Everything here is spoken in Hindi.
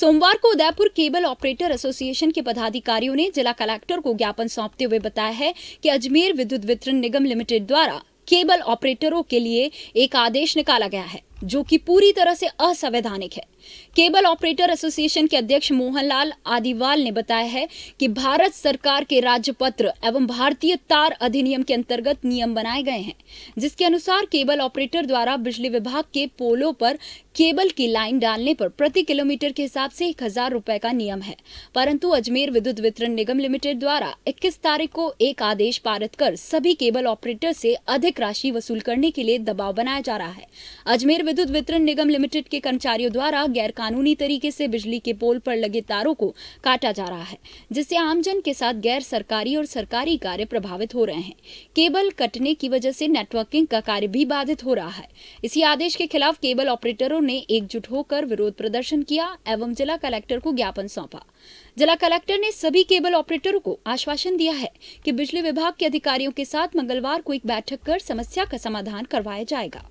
सोमवार को उदयपुर केबल ऑपरेटर एसोसिएशन के पदाधिकारियों ने जिला कलेक्टर को ज्ञापन सौंपते हुए बताया है कि अजमेर विद्युत वितरण निगम लिमिटेड द्वारा केबल ऑपरेटरों के लिए एक आदेश निकाला गया है जो कि पूरी तरह से असंवैधानिक है केबल ऑपरेटर एसोसिएशन के अध्यक्ष मोहनलाल आदिवाल ने बताया है कि भारत सरकार के राजपत्र एवं भारतीय तार अधिनियम के अंतर्गत नियम बनाए गए हैं जिसके अनुसार केबल ऑपरेटर द्वारा बिजली विभाग के पोलो पर केबल की लाइन डालने पर प्रति किलोमीटर के हिसाब से एक हजार रुपए का नियम है परंतु अजमेर विद्युत वितरण निगम लिमिटेड द्वारा 21 तारीख को एक आदेश पारित कर सभी केबल ऑपरेटर से अधिक राशि वसूल करने के लिए दबाव बनाया जा रहा है अजमेर विद्युत वितरण निगम लिमिटेड के कर्मचारियों द्वारा गैरकानूनी तरीके से बिजली के पोल पर लगे तारों को काटा जा रहा है जिससे आमजन के साथ गैर सरकारी और सरकारी कार्य प्रभावित हो रहे हैं केबल कटने की वजह से नेटवर्किंग का कार्य भी बाधित हो रहा है इसी आदेश के खिलाफ केबल ऑपरेटरों ने एकजुट होकर विरोध प्रदर्शन किया एवं जिला कलेक्टर को ज्ञापन सौंपा जिला कलेक्टर ने सभी केबल ऑपरेटरों को आश्वासन दिया है कि बिजली विभाग के अधिकारियों के साथ मंगलवार को एक बैठक कर समस्या का समाधान करवाया जाएगा